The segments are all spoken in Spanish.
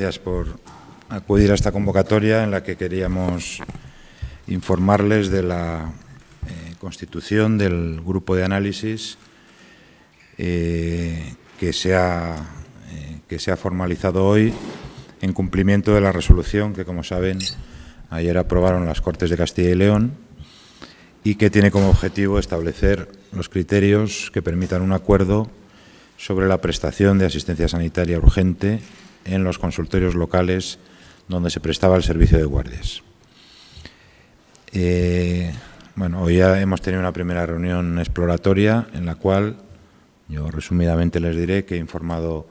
gracias por acudir a esta convocatoria en la que queríamos informarles de la eh, constitución del grupo de análisis eh, que, eh, que se ha formalizado hoy en cumplimiento de la resolución que, como saben, ayer aprobaron las Cortes de Castilla y León y que tiene como objetivo establecer los criterios que permitan un acuerdo sobre la prestación de asistencia sanitaria urgente en los consultorios locales donde se prestaba el servicio de guardias. Eh, bueno, hoy ya hemos tenido una primera reunión exploratoria en la cual yo resumidamente les diré que he informado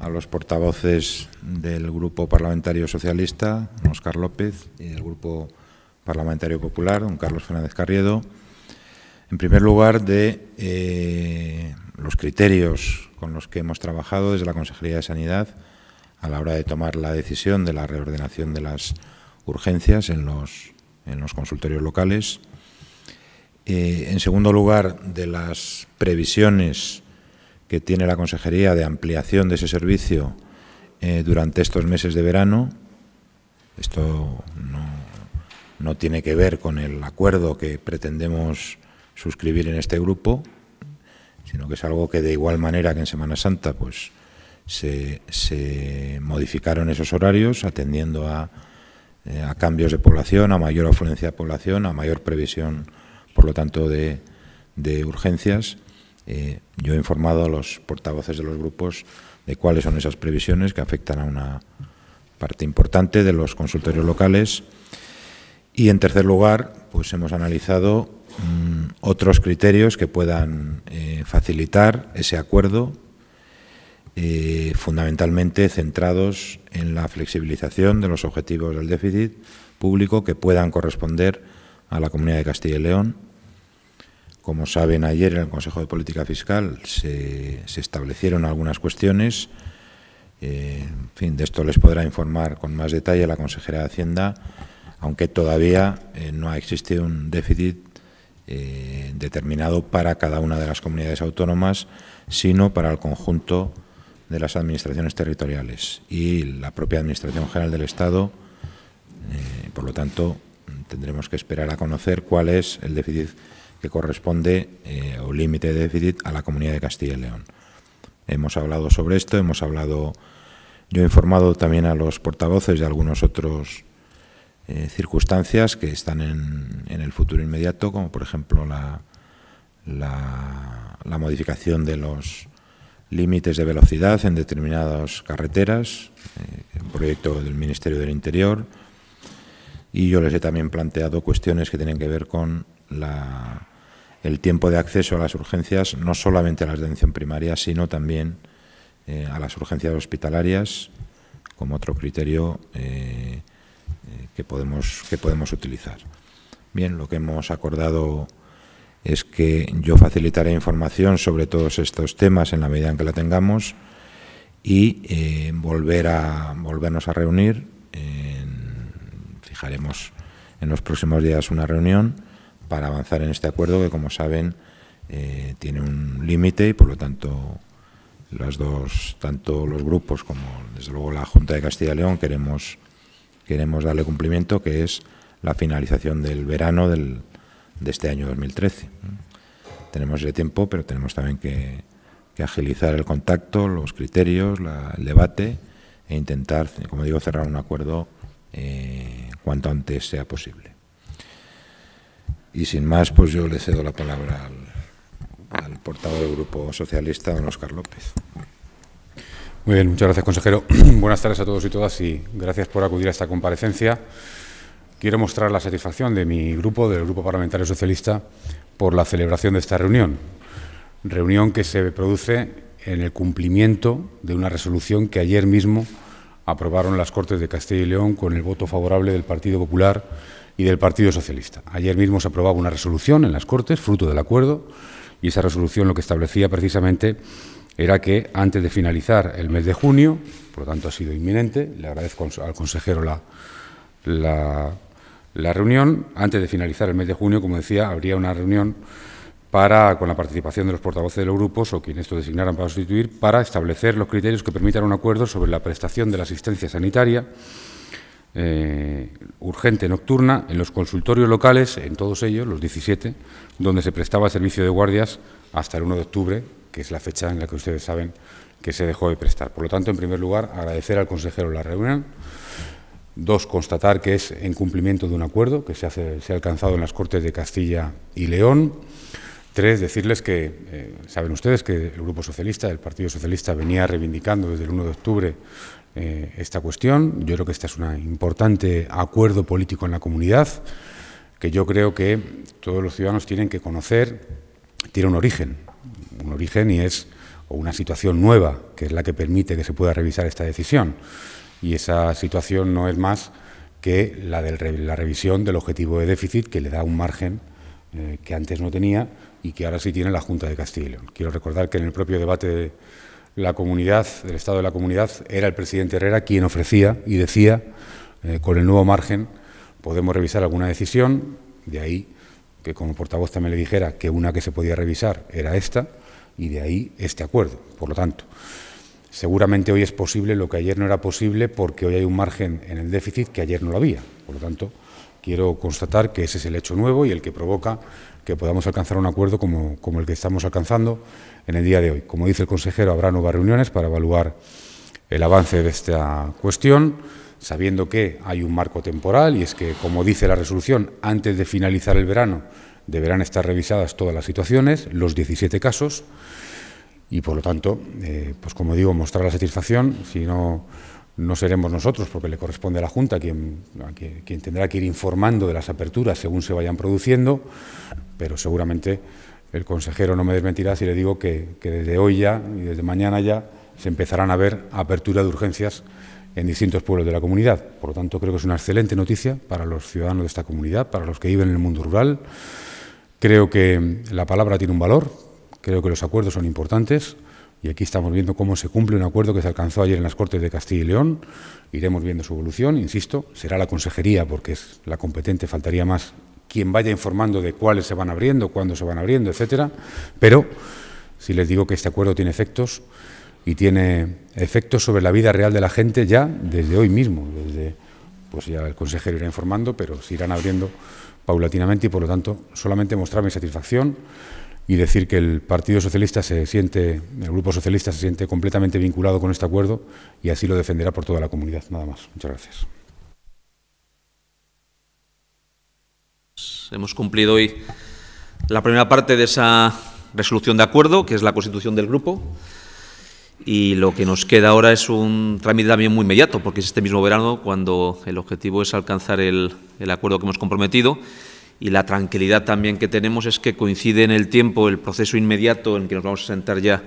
a los portavoces del Grupo Parlamentario Socialista, don Oscar López, y del Grupo Parlamentario Popular, don Carlos Fernández Carriedo, en primer lugar de eh, los criterios con los que hemos trabajado desde la Consejería de Sanidad a la hora de tomar la decisión de la reordenación de las urgencias en los, en los consultorios locales. Eh, en segundo lugar, de las previsiones que tiene la Consejería de ampliación de ese servicio eh, durante estos meses de verano. Esto no, no tiene que ver con el acuerdo que pretendemos suscribir en este grupo, sino que es algo que de igual manera que en Semana Santa, pues se, modificaron esos horarios atendiendo eh, a, cambios de población, a mayor afluencia de población, a mayor previsión, por lo tanto, de, urgencias. Eh, yo he informado a los portavoces de los grupos de cuáles son esas previsiones que afectan a una parte importante de los consultorios locales. Y, en tercer lugar, pues hemos analizado mm, otros criterios que puedan eh, facilitar ese acuerdo eh, fundamentalmente centrados en la flexibilización de los objetivos del déficit público que puedan corresponder a la Comunidad de Castilla y León. Como saben, ayer en el Consejo de Política Fiscal se, establecieron algunas cuestiones. Eh, en fin, de esto les podrá informar con más detalle la consejera de Hacienda, aunque todavía eh, no ha existido un déficit determinado para cada una de las comunidades autónomas, sino para el conjunto de las administraciones territoriales y la propia Administración General del Estado. Eh, por lo tanto, tendremos que esperar a conocer cuál es el déficit que corresponde eh, o límite de déficit a la Comunidad de Castilla y León. Hemos hablado sobre esto, hemos hablado, yo he informado también a los portavoces de algunos otros eh, circunstancias que están en, el futuro inmediato, como por ejemplo la, la modificación de los límites de velocidad en determinadas carreteras, un eh, proyecto del Ministerio del Interior, y yo les he también planteado cuestiones que tienen que ver con el tiempo de acceso a las urgencias, no solamente a la atención primaria, sino también eh, a las urgencias hospitalarias, como otro criterio eh, que, podemos, que podemos utilizar. Bien, lo que hemos acordado es que yo facilitaré información sobre todos estos temas en la medida en que la tengamos y eh, volver a, volvernos a reunir. fijaremos en los próximos días una reunión para avanzar en este acuerdo que, como saben, eh, tiene un límite y, por lo tanto, las dos, tanto los grupos como, desde luego, la Junta de Castilla y León queremos, queremos darle cumplimiento, que es la finalización del verano del de este año 2013. Tenemos ese tiempo, pero tenemos también que, agilizar el contacto, los criterios, la, el debate e intentar, como digo, cerrar un acuerdo eh, cuanto antes sea posible. Y sin más, pues yo le cedo la palabra al, al portavoz del Grupo Socialista, don Oscar López. Muy bien, muchas gracias, consejero. Buenas tardes a todos y todas y gracias por acudir a esta comparecencia. Quiero mostrar la satisfacción de mi grupo, del Grupo Parlamentario Socialista, por la celebración de esta reunión. Reunión que se produce en el cumplimiento de una resolución que ayer mismo aprobaron las Cortes de Castilla y León con el voto favorable del Partido Popular y del Partido Socialista. Ayer mismo se aprobaba una resolución en las Cortes, fruto del acuerdo, y esa resolución lo que establecía precisamente era que antes de finalizar el mes de junio, por lo tanto ha sido inminente, le agradezco al consejero la, la reunión, antes de finalizar el mes de junio, como decía, habría una reunión para, con la participación de los portavoces de los grupos o quienes estos designaran para sustituir, para establecer los criterios que permitan un acuerdo sobre la prestación de la asistencia sanitaria eh, urgente nocturna en los consultorios locales, en todos ellos, los 17, donde se prestaba servicio de guardias hasta el 1 de octubre, que es la fecha en la que ustedes saben que se dejó de prestar. Por lo tanto, en primer lugar, agradecer al consejero la reunión Dos, constatar que es en cumplimiento de un acuerdo que se, se ha alcanzado en las Cortes de Castilla y León. Tres, decirles que, eh, saben ustedes que el Grupo Socialista, el Partido Socialista, venía reivindicando desde el 1 de octubre eh, esta cuestión. Yo creo que este es un importante acuerdo político en la comunidad, que yo creo que todos los ciudadanos tienen que conocer, tiene un origen, un origen y es una situación nueva, que es la que permite que se pueda revisar esta decisión y esa situación no es más que la de la revisión del objetivo de déficit que le da un margen eh, que antes no tenía y que ahora sí tiene la Junta de Castilla Quiero recordar que en el propio debate de la comunidad, del Estado de la comunidad, era el presidente Herrera quien ofrecía y decía, eh, con el nuevo margen podemos revisar alguna decisión, de ahí que como portavoz también le dijera que una que se podía revisar era esta, y de ahí este acuerdo. Por lo tanto, Seguramente hoy es posible lo que ayer no era posible porque hoy hay un margen en el déficit que ayer no lo había. Por lo tanto, quiero constatar que ese es el hecho nuevo y el que provoca que podamos alcanzar un acuerdo como, el que estamos alcanzando en el día de hoy. Como dice el consejero, habrá nuevas reuniones para evaluar el avance de esta cuestión, sabiendo que hay un marco temporal y es que, como dice la resolución, antes de finalizar el verano deberán estar revisadas todas las situaciones, los 17 casos y por lo tanto, eh, pues como digo, mostrar la satisfacción, si no, no seremos nosotros, porque le corresponde a la Junta quien, quien, tendrá que ir informando de las aperturas según se vayan produciendo, pero seguramente el consejero no me desmentirá si le digo que, que desde hoy ya y desde mañana ya se empezarán a ver aperturas de urgencias en distintos pueblos de la comunidad. Por lo tanto, creo que es una excelente noticia para los ciudadanos de esta comunidad, para los que viven en el mundo rural. Creo que la palabra tiene un valor, Creo que los acuerdos son importantes y aquí estamos viendo cómo se cumple un acuerdo que se alcanzó ayer en las Cortes de Castilla y León. Iremos viendo su evolución, insisto, será la consejería porque es la competente, faltaría más quien vaya informando de cuáles se van abriendo, cuándo se van abriendo, etcétera, pero si les digo que este acuerdo tiene efectos y tiene efectos sobre la vida real de la gente ya desde hoy mismo, desde pues ya el consejero irá informando, pero se irán abriendo paulatinamente y por lo tanto solamente mostrar mi satisfacción y decir que el Partido Socialista se siente, el Grupo Socialista se siente completamente vinculado con este acuerdo y así lo defenderá por toda la comunidad. Nada más. Muchas gracias. Hemos cumplido hoy la primera parte de esa resolución de acuerdo, que es la constitución del grupo. Y lo que nos queda ahora es un trámite también muy inmediato, porque es este mismo verano cuando el objetivo es alcanzar el, el acuerdo que hemos comprometido y la tranquilidad también que tenemos es que coincide en el tiempo el proceso inmediato en que nos vamos a sentar ya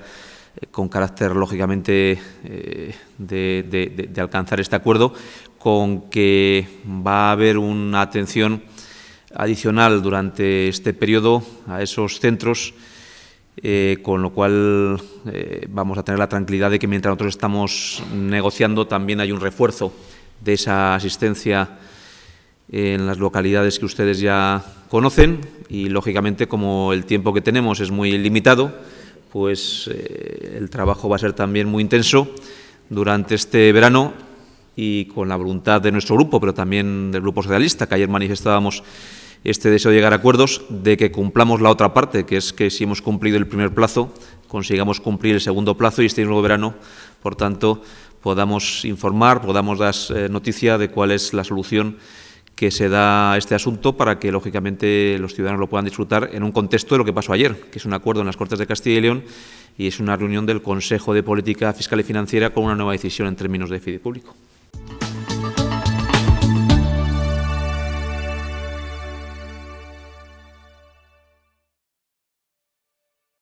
eh, con carácter lógicamente eh, de, alcanzar este acuerdo, con que va a haber una atención adicional durante este periodo a esos centros, eh, con lo cual vamos a tener la tranquilidad de que mientras nosotros estamos negociando también hay un refuerzo de esa asistencia en las localidades que ustedes ya conocen y, lógicamente, como el tiempo que tenemos es muy limitado, pues eh, el trabajo va a ser también muy intenso durante este verano y con la voluntad de nuestro grupo, pero también del Grupo Socialista, que ayer manifestábamos este deseo de llegar a acuerdos, de que cumplamos la otra parte, que es que si hemos cumplido el primer plazo, consigamos cumplir el segundo plazo y este nuevo verano, por tanto, podamos informar, podamos dar eh, noticia de cuál es la solución que se da este asunto para que, lógicamente, los ciudadanos lo puedan disfrutar en un contexto de lo que pasó ayer, que es un acuerdo en las Cortes de Castilla y León y es una reunión del Consejo de Política Fiscal y Financiera con una nueva decisión en términos de déficit público.